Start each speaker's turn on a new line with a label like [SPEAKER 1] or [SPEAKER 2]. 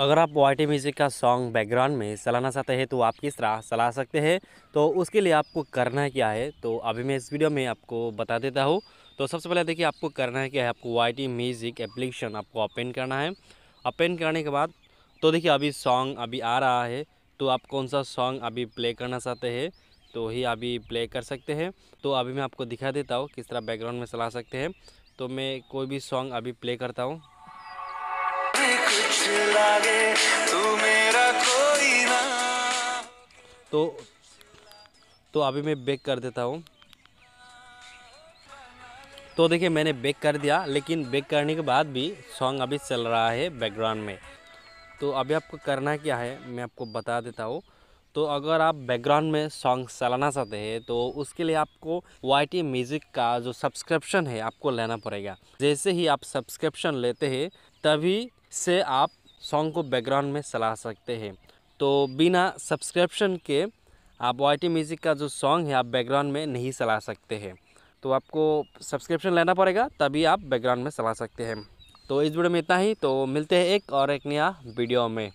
[SPEAKER 1] अगर आप Y music का सॉन्ग बैकग्राउंड में चलाना चाहते हैं तो आप किस तरह चला सकते हैं तो उसके लिए आपको करना क्या है तो अभी मैं इस वीडियो में आपको बता देता हूँ तो सबसे पहले देखिए आपको करना है क्या है आपको वाई म्यूज़िक एप्लीकेशन आपको ओपन करना है ओपन करने के बाद तो देखिए अभी सॉन्ग अभी आ रहा है तो आप कौन सा सॉन्ग अभी प्ले करना चाहते हैं तो ही अभी प्ले कर सकते हैं तो अभी मैं आपको दिखा देता हूँ किस तरह बैकग्राउंड में चला सकते हैं तो मैं कोई भी सॉन्ग अभी प्ले करता हूँ तो तो अभी मैं बेक कर देता हूँ तो देखिए मैंने बेक कर दिया लेकिन बेक करने के बाद भी सॉन्ग अभी चल रहा है बैकग्राउंड में तो अभी आपको करना क्या है मैं आपको बता देता हूँ तो अगर आप बैकग्राउंड में सॉन्ग चलाना चाहते हैं तो उसके लिए आपको वाई टी म्यूज़िक का जो सब्सक्रिप्शन है आपको लेना पड़ेगा जैसे ही आप सब्सक्रिप्शन लेते हैं तभी से आप सॉन्ग को बैकग्राउंड में चला सकते हैं तो बिना सब्सक्रिप्शन के आप वाई टी म्यूज़िक का जो सॉन्ग है आप बैकग्राउंड में नहीं चला सकते हैं तो आपको सब्सक्रिप्शन लेना पड़ेगा तभी आप बैकग्राउंड में चला सकते हैं तो इस वीडियो में इतना ही तो मिलते हैं एक और एक नया वीडियो में